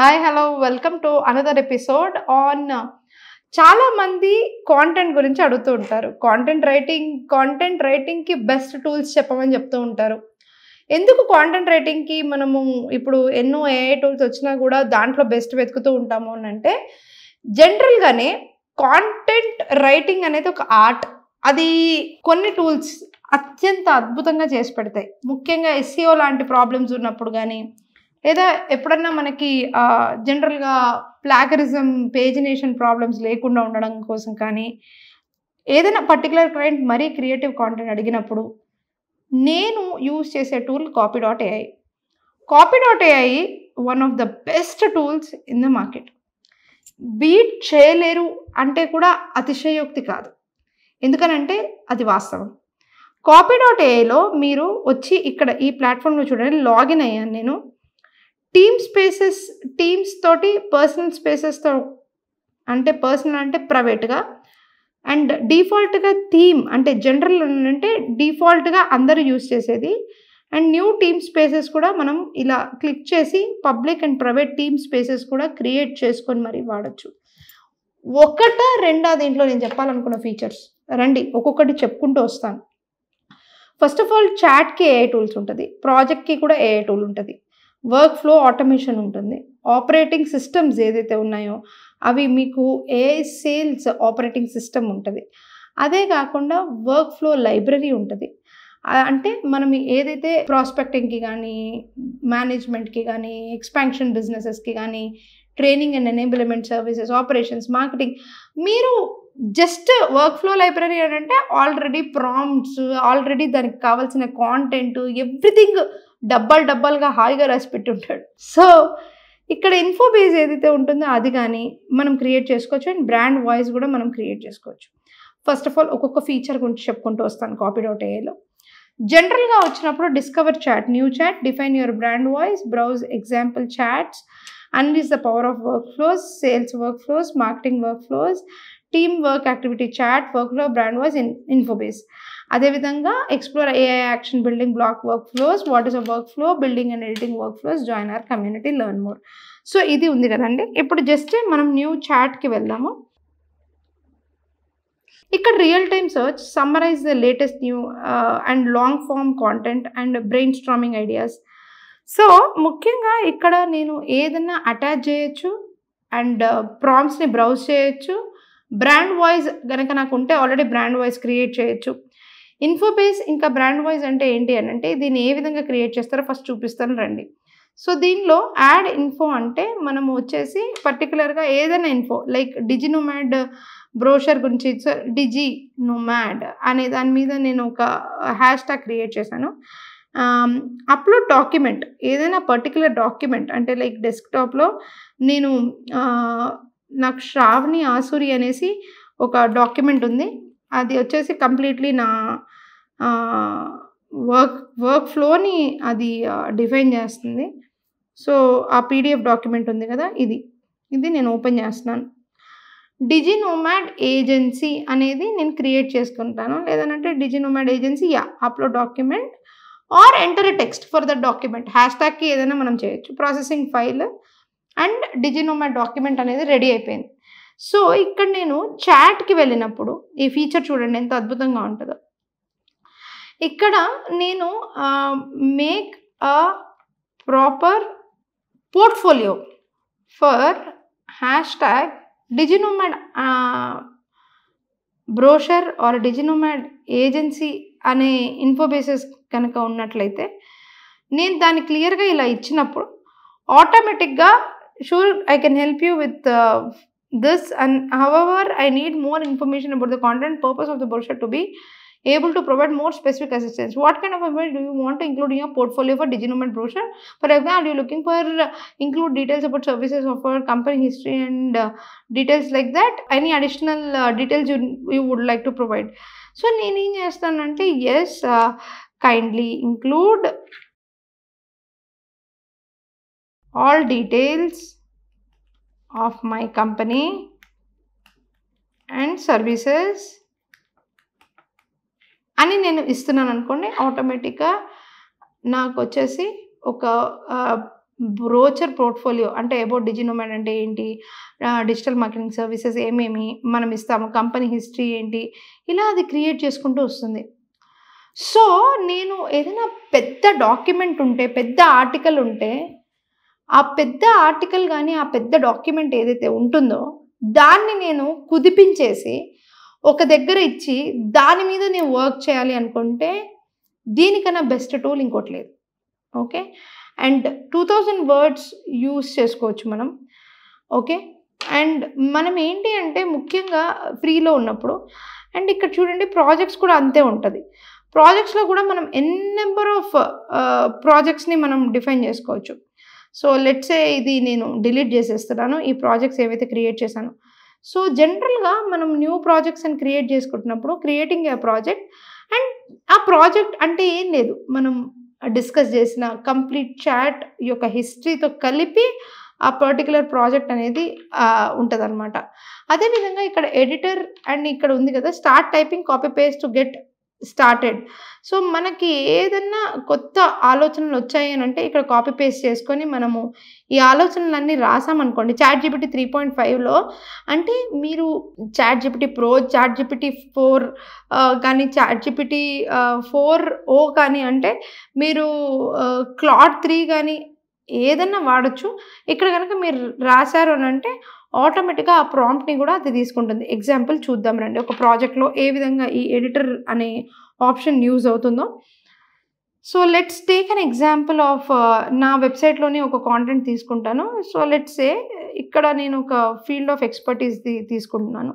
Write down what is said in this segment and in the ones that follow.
Hi hello welcome to another episode on చాలా మంది content గురించి అడుగుతూ ఉంటారు కాంటెంట్ రైటింగ్ కాంటెంట్ రైటింగ్కి బెస్ట్ టూల్స్ చెప్పమని చెప్తూ ఉంటారు ఎందుకు కాంటెంట్ రైటింగ్కి మనము ఇప్పుడు ఎన్నో ఏఐ టూల్స్ వచ్చినా కూడా దాంట్లో బెస్ట్ వెతుకుతూ ఉంటాము అని అంటే జనరల్గానే కాంటెంట్ రైటింగ్ అనేది ఒక ఆర్ట్ అది కొన్ని టూల్స్ అత్యంత అద్భుతంగా చేసి పెడతాయి ముఖ్యంగా ఎస్సీఓ e లాంటి ప్రాబ్లమ్స్ ఉన్నప్పుడు కానీ లేదా ఎప్పుడన్నా మనకి జనరల్గా ప్లాగరిజం పేజినేషన్ ప్రాబ్లమ్స్ లేకుండా ఉండడం కోసం కానీ ఏదైనా పర్టికులర్ క్లయింట్ మరీ క్రియేటివ్ కాంటెంట్ అడిగినప్పుడు నేను యూజ్ చేసే tool copy dot AI copy dot AI one of the best tools in the market beat చేయలేరు అంటే కూడా అతిశయోక్తి కాదు ఎందుకనంటే అది వాస్తవం కాపీ డాట్ ఏఐలో మీరు వచ్చి ఇక్కడ ఈ ప్లాట్ఫామ్లో చూడండి లాగిన్ అయ్యాను నేను టీమ్ స్పేసెస్ టీమ్స్ తోటి పర్సనల్ స్పేసెస్తో అంటే పర్సనల్ అంటే ప్రైవేట్గా అండ్ డీఫాల్ట్గా థీమ్ అంటే జనరల్ అంటే డిఫాల్ట్గా అందరూ యూస్ చేసేది అండ్ న్యూ టీమ్ స్పేసెస్ కూడా మనం ఇలా క్లిక్ చేసి public and private team spaces కూడా క్రియేట్ చేసుకొని మరి వాడచ్చు ఒకట రెండా దీంట్లో నేను చెప్పాలనుకున్న ఫీచర్స్ రండి ఒక్కొక్కటి చెప్పుకుంటూ వస్తాను ఫస్ట్ ఆఫ్ ఆల్ చాట్కి ఏఐ టూల్స్ ఉంటుంది ప్రాజెక్ట్కి కూడా ఏఐ టూల్ ఉంటుంది వర్క్ ఫ్లో ఆటోమేషన్ ఉంటుంది ఆపరేటింగ్ సిస్టమ్స్ ఏదైతే ఉన్నాయో అవి మీకు ఏ సేల్స్ ఆపరేటింగ్ సిస్టమ్ ఉంటుంది అదే కాకుండా వర్క్ ఫ్లో లైబ్రరీ ఉంటుంది అంటే మనం ఏదైతే ప్రాస్పెక్టింగ్కి కానీ మేనేజ్మెంట్కి కానీ ఎక్స్పాన్షన్ బిజినెసెస్కి కానీ training and enablement services operations marketing మీరు జస్ట్ వర్క్ ఫ్లో లైబ్రరీ అని అంటే ఆల్రెడీ ప్రామ్స్ ఆల్రెడీ దానికి కావాల్సిన కాంటెంట్ ఎవ్రీథింగ్ డబ్బాలు డబ్బాలుగా హాయిగా రాసి పెట్టుంటాడు సో ఇక్కడ ఇన్ఫో బేస్ ఏదైతే ఉంటుందో అది కానీ మనం క్రియేట్ చేసుకోవచ్చు అండ్ బ్రాండ్ వాయిస్ కూడా మనం క్రియేట్ చేసుకోవచ్చు ఫస్ట్ ఆఫ్ ఆల్ ఒక్కొక్క ఫీచర్ గురించి చెప్పుకుంటూ వస్తాను కాపీ డౌట్ ఏలో జనరల్గా వచ్చినప్పుడు discover chat new chat define your brand voice browse example chats unleash the power of workflows sales workflows marketing workflows teamwork activity chat workflow brand voice in infobase అదేవిధంగా explore AI action building block workflows what is a workflow building and editing workflows join are community learn more so ఇది ఉంది కదండి ఇప్పుడు just మనం new చాట్కి వెళ్దాము ఇక్కడ real time search summarize the latest new and long form content and brainstorming ideas so ముఖ్యంగా ఇక్కడ నేను ఏదైనా అటాచ్ చేయొచ్చు అండ్ ప్రామ్స్ని బ్రౌజ్ చేయొచ్చు బ్రాండ్ వాయిస్ కనుక నాకు ఉంటే ఆల్రెడీ బ్రాండ్ వాయిస్ క్రియేట్ చేయొచ్చు ఇన్ఫోబేస్ ఇంకా బ్రాండ్ వైజ్ అంటే ఏంటి అని అంటే దీన్ని ఏ విధంగా క్రియేట్ చేస్తారో ఫస్ట్ చూపిస్తాను రండి సో దీనిలో యాడ్ ఇన్ఫో అంటే మనము వచ్చేసి పర్టికులర్గా ఏదైనా ఇన్ఫో లైక్ మ్యాడ్ బ్రోషర్ గురించి డిజి నోమాడ్ అనే దాని మీద నేను ఒక హ్యాష్ ట్యాగ్ క్రియేట్ చేశాను అప్లోడ్ డాక్యుమెంట్ ఏదైనా పర్టికులర్ డాక్యుమెంట్ అంటే లైక్ డెస్క్టాప్లో నేను నాకు శ్రావణి ఆసూరి అనేసి ఒక డాక్యుమెంట్ ఉంది అది వచ్చేసి కంప్లీట్లీ నా వర్క్ వర్క్ ఫ్లోని అది డిఫైన్ చేస్తుంది సో ఆ పీడిఎఫ్ డాక్యుమెంట్ ఉంది కదా ఇది ఇది నేను ఓపెన్ చేస్తున్నాను డిజి నోమాడ్ ఏజెన్సీ అనేది నేను క్రియేట్ చేసుకుంటాను లేదంటే డిజి నోమాడ్ ఏజెన్సీ యా upload document or enter a text for the document హ్యాష్ ట్యాగ్కి ఏదైనా మనం చేయొచ్చు processing file and Digi Nomad document అనేది రెడీ అయిపోయింది సో ఇక్కడ నేను చాట్కి వెళ్ళినప్పుడు ఈ ఫీచర్ చూడండి ఎంత అద్భుతంగా ఉంటుందో ఇక్కడ నేను make a proper portfolio for hash tag Diginomad brochure or Diginomad agency అనే ఇన్ఫోబేసెస్ కనుక ఉన్నట్లయితే నేను దాన్ని క్లియర్గా ఇలా ఇచ్చినప్పుడు ఆటోమేటిక్గా sure I can help you with this and however I need more information about the content purpose of the brochure to be able to provide more specific assistance. What kind of information do you want to include in your portfolio for DigiNomed brochure? For example, you're looking for uh, include details about services of our company history and uh, details like that. Any additional uh, details you, you would like to provide. So, Neening Yastanante, yes, uh, kindly include all details of my company and services అని నేను ఇస్తున్నాను అనుకోండి ఆటోమేటిక్గా నాకు వచ్చేసి ఒక brochure portfolio అంటే about Diginomad అంటే ఏంటి డిజిటల్ మార్కెటింగ్ సర్వీసెస్ ఏమేమి మనం ఇస్తాము కంపెనీ హిస్టరీ ఏంటి ఇలా అది క్రియేట్ చేసుకుంటూ వస్తుంది సో నేను ఏదైనా పెద్ద డాక్యుమెంట్ ఉంటే పెద్ద ఆర్టికల్ ఉంటే ఆ పెద్ద ఆర్టికల్ కానీ ఆ పెద్ద డాక్యుమెంట్ ఏదైతే ఉంటుందో దాన్ని నేను కుదిపించేసి ఒక దగ్గర ఇచ్చి దాని మీద నేను వర్క్ చేయాలి అనుకుంటే దీనికన్నా బెస్ట్ టూల్ ఇంకోటి లేదు okay and two thousand words use చేసుకోవచ్చు మనం ఓకే అండ్ మనం ఏంటి అంటే ముఖ్యంగా ఫ్రీలో ఉన్నప్పుడు అండ్ ఇక్కడ చూడండి ప్రాజెక్ట్స్ కూడా అంతే ఉంటుంది ప్రాజెక్ట్స్లో కూడా మనం ఎన్ నెంబర్ ఆఫ్ ప్రాజెక్ట్స్ని మనం డిఫైన్ చేసుకోవచ్చు సో లెట్సే ఇది నేను డిలీట్ చేసేస్తున్నాను ఈ ప్రాజెక్ట్స్ ఏవైతే క్రియేట్ చేశాను సో జనరల్గా మనం న్యూ ప్రాజెక్ట్స్ అని క్రియేట్ చేసుకుంటున్నప్పుడు creating a project and a project అంటే ఏం లేదు మనం డిస్కస్ చేసిన కంప్లీట్ చాట్ యొక్క హిస్టరీతో కలిపి ఆ పర్టికులర్ ప్రాజెక్ట్ అనేది ఉంటుంది అనమాట అదేవిధంగా ఇక్కడ ఎడిటర్ అండ్ ఇక్కడ ఉంది కదా start typing copy paste to get started so మనకి ఏదన్నా కొత్త ఆలోచనలు వచ్చాయి అని అంటే ఇక్కడ కాపీ పేస్ట్ చేసుకొని మనము ఈ ఆలోచనలన్నీ రాసామనుకోండి చాట్ జిపిటీ త్రీ పాయింట్ ఫైవ్లో అంటే మీరు chat GPT pro chat GPT four కానీ చాట్ జిపిటీ ఫోర్ ఓ కానీ అంటే మీరు క్లాట్ త్రీ కానీ ఏదన్నా వాడచ్చు ఇక్కడ కనుక మీరు రాశారు అని అంటే ఆటోమేటిక్గా ఆ ప్రాంప్ట్ని కూడా అది తీసుకుంటుంది ఎగ్జాంపుల్ చూద్దాం రండి ఒక ప్రాజెక్ట్లో ఏ విధంగా ఈ ఎడిటర్ అనే ఆప్షన్ యూజ్ అవుతుందో so let's take an example of నా వెబ్సైట్లోనే ఒక కాంటెంట్ తీసుకుంటాను సో లెట్స్ ఏ ఇక్కడ నేను ఒక ఫీల్డ్ ఆఫ్ ఎక్స్పర్టీస్ తీసుకుంటున్నాను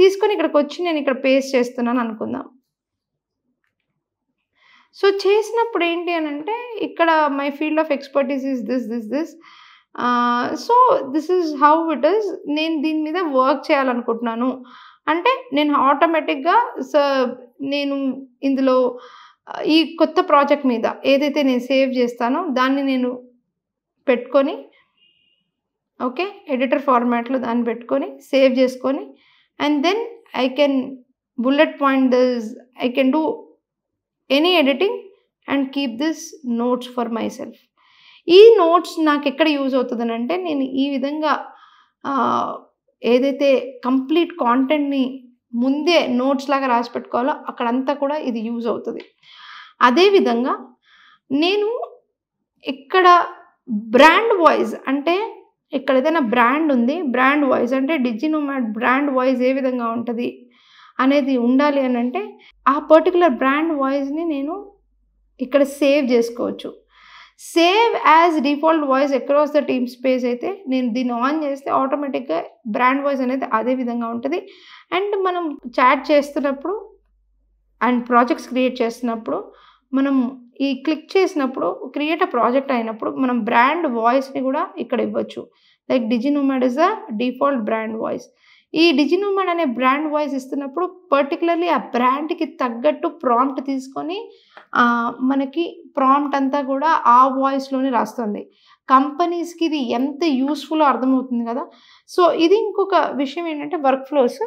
తీసుకొని ఇక్కడికి వచ్చి నేను ఇక్కడ పేస్ట్ చేస్తున్నాను అనుకుందాం సో చేసినప్పుడు ఏంటి అని అంటే ఇక్కడ my field of expertise is this this this so this is how it is నేను దీని మీద వర్క్ చేయాలనుకుంటున్నాను అంటే నేను ఆటోమేటిక్గా నేను ఇందులో ఈ కొత్త ప్రాజెక్ట్ మీద ఏదైతే నేను సేవ్ చేస్తానో దాన్ని నేను పెట్టుకొని ఓకే ఎడిటర్ ఫార్మాట్లో దాన్ని పెట్టుకొని సేవ్ చేసుకొని and then I can bullet point I can do any editing and keep this notes for myself ఈ నోట్స్ నాకు ఎక్కడ యూజ్ అవుతుందని అంటే నేను ఈ విధంగా ఏదైతే కంప్లీట్ కాంటెంట్ని ముందే నోట్స్ లాగా రాసి పెట్టుకోవాలో అక్కడంతా కూడా ఇది యూజ్ అవుతుంది అదేవిధంగా నేను ఇక్కడ బ్రాండ్ వాయిస్ అంటే ఇక్కడ ఏదైనా బ్రాండ్ ఉంది బ్రాండ్ వాయిస్ అంటే డిజినోమాట్ బ్రాండ్ వాయిస్ ఏ విధంగా ఉంటుంది అనేది ఉండాలి అని అంటే ఆ పర్టికులర్ బ్రాండ్ వాయిస్ని నేను ఇక్కడ సేవ్ చేసుకోవచ్చు save as default voice across the team space అయితే నేను దీన్ని ఆన్ చేస్తే ఆటోమేటిక్గా బ్రాండ్ వాయిస్ అనేది అదే విధంగా ఉంటుంది అండ్ మనం చాట్ చేస్తున్నప్పుడు అండ్ ప్రాజెక్ట్స్ క్రియేట్ చేస్తున్నప్పుడు మనం ఈ క్లిక్ చేసినప్పుడు క్రియేట్ అ ప్రాజెక్ట్ అయినప్పుడు మనం బ్రాండ్ వాయిస్ని కూడా ఇక్కడ ఇవ్వచ్చు like Diginomad is the default brand voice ఈ డిజినూమన్ అనే బ్రాండ్ వాయిస్ ఇస్తున్నప్పుడు పర్టికులర్లీ ఆ బ్రాండ్కి తగ్గట్టు ప్రాంప్ట్ తీసుకొని మనకి ప్రాంప్ట్ అంతా కూడా ఆ వాయిస్లోనే రాస్తుంది కంపెనీస్కి ఇది ఎంత యూస్ఫుల్ అర్థమవుతుంది కదా సో ఇది ఇంకొక విషయం ఏంటంటే వర్క్ ఫ్లోస్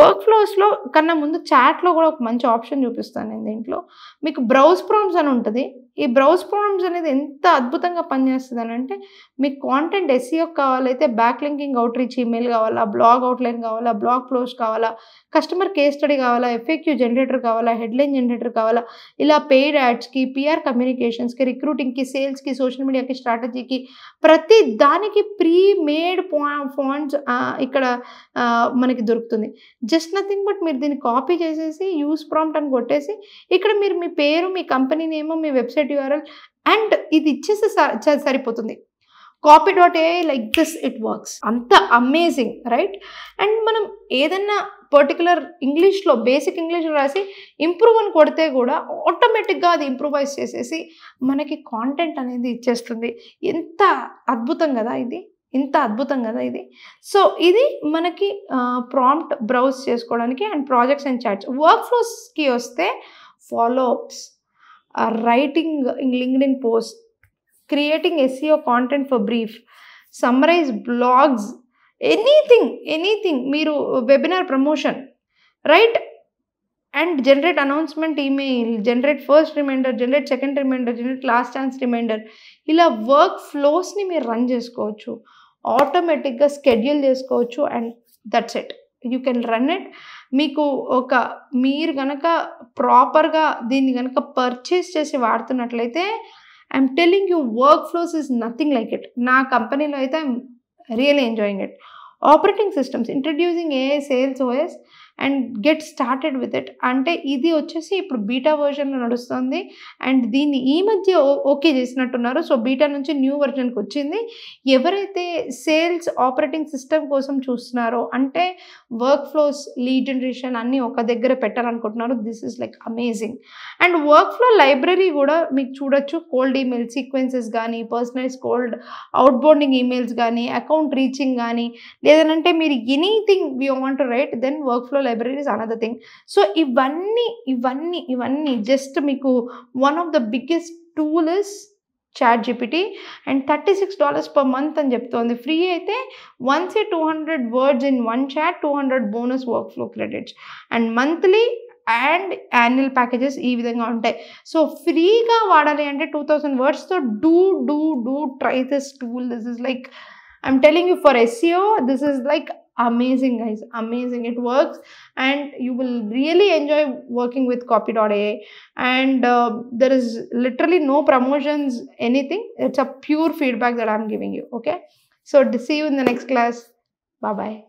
వర్క్ ఫ్లోస్లో కన్నా ముందు చాట్లో కూడా ఒక మంచి ఆప్షన్ చూపిస్తాను నేను దీంట్లో మీకు బ్రౌజ్ ప్రాంప్స్ అని ఉంటుంది ఈ బ్రౌజ్ ప్రాబ్లమ్స్ అనేది ఎంత అద్భుతంగా పనిచేస్తుంది అని అంటే మీకు కాంటెంట్ ఎస్ఈఓ e కావాలైతే back linking outreach email కావాలా బ్లాగ్ అవుట్లైన్ కావాలా బ్లాగ్ ఫ్లోస్ కావాలా కస్టమర్ కేస్ స్టడీ కావాలా ఎఫ్ఏక్యూ జనరేటర్ కావాలా హెడ్లైన్ జనరేటర్ కావాలా ఇలా పెయిడ్ యాడ్స్కి పిఆర్ కమ్యూనికేషన్స్కి రిక్రూటింగ్కి సేల్స్కి సోషల్ మీడియాకి స్ట్రాటజీకి ప్రతి దానికి ప్రీ మేడ్ ఫాంట్స్ ఇక్కడ మనకి దొరుకుతుంది జస్ట్ నథింగ్ బట్ మీరు దీన్ని కాపీ చేసేసి యూస్ ప్రాంప్ట్ అని కొట్టేసి ఇక్కడ మీరు మీ పేరు మీ కంపెనీ నేమో మీ వెబ్సైట్ వెబ్సైట్ యూఆర్ఎల్ అండ్ ఇది ఇచ్చేసి సరిపోతుంది copy dot a like this it works అంత అమేజింగ్ రైట్ అండ్ మనం ఏదన్నా పర్టికులర్ ఇంగ్లీష్లో బేసిక్ ఇంగ్లీష్లో రాసి ఇంప్రూవ్ అని కొడితే కూడా ఆటోమేటిక్గా అది ఇంప్రూవైజ్ చేసేసి మనకి కాంటెంట్ అనేది ఇచ్చేస్తుంది ఎంత అద్భుతం కదా ఇది ఇంత అద్భుతం కదా ఇది సో ఇది మనకి ప్రాంప్ట్ బ్రౌజ్ చేసుకోవడానికి and projects and chats work ఫ్లోస్కి వస్తే follow ups writing LinkedIn post creating SEO content for brief summarize blogs anything anything మీరు webinar promotion right and generate announcement email generate first reminder generate second reminder generate last chance reminder ఇలా work ఫ్లోస్ని మీరు run చేసుకోవచ్చు ఆటోమేటిక్గా schedule చేసుకోవచ్చు and that's it you can run it మీకు ఒక మీరు కనుక ప్రాపర్గా దీన్ని కనుక పర్చేస్ చేసి వాడుతున్నట్లయితే I'm telling you work flows is nothing like it నా కంపెనీలో అయితే I'm real enjoying it operating systems introducing a sales OS and get started with it అంటే ఇది వచ్చేసి ఇప్పుడు బీటా వర్జన్లో నడుస్తుంది అండ్ దీన్ని ఈ మధ్య ఓకే చేసినట్టున్నారు సో బీటా నుంచి న్యూ వర్జన్కి వచ్చింది ఎవరైతే సేల్స్ ఆపరేటింగ్ సిస్టమ్ కోసం చూస్తున్నారో అంటే వర్క్ ఫ్లోస్ లీడ్ జనరేషన్ అన్నీ ఒక దగ్గర పెట్టాలనుకుంటున్నారు this is like amazing and work flow library కూడా మీకు చూడొచ్చు కోల్డ్ ఈమెయిల్ సీక్వెన్సెస్ కానీ పర్సనలైజ్ కోల్డ్ అవుట్బోర్డింగ్ ఈమెయిల్స్ కానీ అకౌంట్ రీచింగ్ కానీ లేదంటే మీరు anything you want right then work flow library is another thing so ఇవన్నీ ఇవన్నీ ఇవన్నీ జస్ట్ మీకు one of the biggest tool is chat GPT and thirty six dollars per month అని చెప్తోంది ఫ్రీ అయితే once a two hundred words in one chat two hundred bonus work flow credits and monthly and annual packages ఈ విధంగా ఉంటాయి so ఫ్రీగా వాడాలి అంటే two thousand వర్డ్స్తో do do do try this tool this is like I'm telling you for SEO this is like amazing guys amazing it works and you will really enjoy working with copy.a and uh, there is literally no promotions anything it's a pure feedback that i'm giving you okay so see you in the next class bye bye